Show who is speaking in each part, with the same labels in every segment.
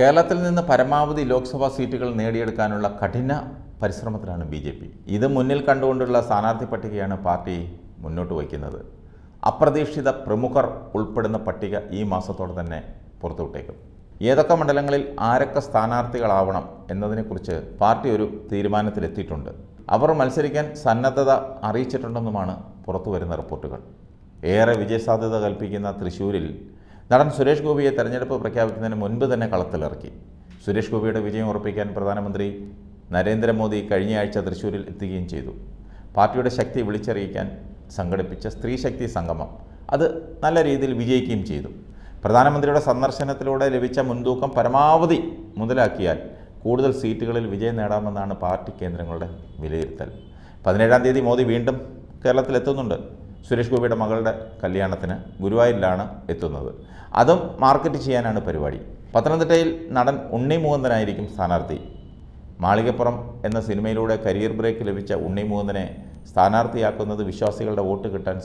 Speaker 1: കേരളത്തിൽ നിന്ന് പരമാവധി ലോക്സഭാ സീറ്റുകൾ നേടിയെടുക്കാനുള്ള കഠിന പരിശ്രമത്തിലാണ് ബി ജെ പി ഇത് മുന്നിൽ കണ്ടുകൊണ്ടുള്ള സ്ഥാനാർത്ഥി പട്ടികയാണ് പാർട്ടി മുന്നോട്ട് വയ്ക്കുന്നത് അപ്രതീക്ഷിത പ്രമുഖർ ഉൾപ്പെടുന്ന പട്ടിക ഈ മാസത്തോടെ തന്നെ പുറത്തുവിട്ടേക്കും ഏതൊക്കെ മണ്ഡലങ്ങളിൽ ആരൊക്കെ സ്ഥാനാർത്ഥികളാവണം എന്നതിനെക്കുറിച്ച് പാർട്ടി ഒരു തീരുമാനത്തിലെത്തിയിട്ടുണ്ട് അവർ മത്സരിക്കാൻ സന്നദ്ധത അറിയിച്ചിട്ടുണ്ടെന്നുമാണ് പുറത്തുവരുന്ന റിപ്പോർട്ടുകൾ ഏറെ വിജയസാധ്യത കൽപ്പിക്കുന്ന തൃശ്ശൂരിൽ നടൻ സുരേഷ് ഗോപിയെ തെരഞ്ഞെടുപ്പ് പ്രഖ്യാപിക്കുന്നതിന് മുൻപ് തന്നെ കളത്തിലിറക്കി സുരേഷ് ഗോപിയുടെ വിജയം ഉറപ്പിക്കാൻ പ്രധാനമന്ത്രി നരേന്ദ്രമോദി കഴിഞ്ഞയാഴ്ച തൃശ്ശൂരിൽ എത്തുകയും ചെയ്തു പാർട്ടിയുടെ ശക്തി വിളിച്ചറിയിക്കാൻ സംഘടിപ്പിച്ച സ്ത്രീശക്തി സംഗമം അത് നല്ല രീതിയിൽ വിജയിക്കുകയും ചെയ്തു പ്രധാനമന്ത്രിയുടെ സന്ദർശനത്തിലൂടെ ലഭിച്ച മുൻതൂക്കം പരമാവധി മുതലാക്കിയാൽ കൂടുതൽ സീറ്റുകളിൽ വിജയം നേടാമെന്നാണ് പാർട്ടി കേന്ദ്രങ്ങളുടെ വിലയിരുത്തൽ പതിനേഴാം തീയതി മോദി വീണ്ടും കേരളത്തിലെത്തുന്നുണ്ട് സുരേഷ് ഗോപിയുടെ മകളുടെ കല്യാണത്തിന് ഗുരുവായൂരിലാണ് എത്തുന്നത് അതും മാർക്കറ്റ് ചെയ്യാനാണ് പരിപാടി പത്തനംതിട്ടയിൽ നടൻ ഉണ്ണി മുകുന്ദനായിരിക്കും സ്ഥാനാർത്ഥി മാളികപ്പുറം എന്ന സിനിമയിലൂടെ കരിയർ ബ്രേക്ക് ലഭിച്ച ഉണ്ണി മുകുന്ദനെ സ്ഥാനാർത്ഥിയാക്കുന്നത് വിശ്വാസികളുടെ വോട്ട് കിട്ടാൻ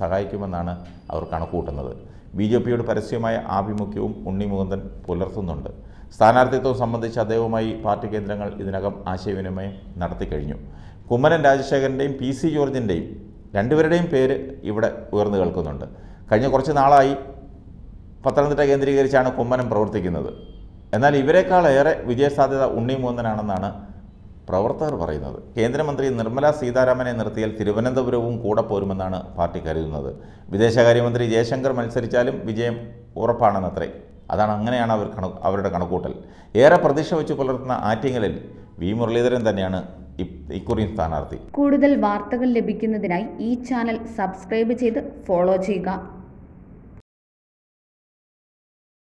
Speaker 1: സഹായിക്കുമെന്നാണ് അവർ കണക്കുകൂട്ടുന്നത് ബി ജെ പിയുടെ പരസ്യമായ ആഭിമുഖ്യവും ഉണ്ണി മുകുന്ദൻ പുലർത്തുന്നുണ്ട് സ്ഥാനാർത്ഥിത്വം സംബന്ധിച്ച് അദ്ദേഹവുമായി പാർട്ടി കേന്ദ്രങ്ങൾ ഇതിനകം ആശയവിനിമയം നടത്തിക്കഴിഞ്ഞു കുമ്മനൻ രാജശേഖരൻ്റെയും പി സി ജോർജിൻ്റെയും രണ്ടുപേരുടെയും പേര് ഇവിടെ ഉയർന്നു കേൾക്കുന്നുണ്ട് കഴിഞ്ഞ കുറച്ച് നാളായി പത്തനംതിട്ട കേന്ദ്രീകരിച്ചാണ് കുമ്മനം പ്രവർത്തിക്കുന്നത് എന്നാൽ ഇവരെക്കാളേറെ വിജയസാധ്യത ഉണ്ണിമൂന്നനാണെന്നാണ് പ്രവർത്തകർ പറയുന്നത് കേന്ദ്രമന്ത്രി നിർമ്മല സീതാരാമനെ നിർത്തിയാൽ തിരുവനന്തപുരവും കൂടെ പോരുമെന്നാണ് പാർട്ടി കരുതുന്നത് വിദേശകാര്യമന്ത്രി ജയശങ്കർ മത്സരിച്ചാലും വിജയം ഉറപ്പാണെന്നത്രേ അതാണ് അങ്ങനെയാണ് അവർ കണ അവരുടെ കണക്കൂട്ടൽ ഏറെ പ്രതീക്ഷ വെച്ച് പുലർത്തുന്ന ആറ്റിങ്ങലിൽ വി മുരളീധരൻ തന്നെയാണ് ഇക്കുറി സ്ഥാനാർത്ഥി കൂടുതൽ വാർത്തകൾ ലഭിക്കുന്നതിനായി ഈ ചാനൽ സബ്സ്ക്രൈബ് ചെയ്ത് ഫോളോ ചെയ്യുക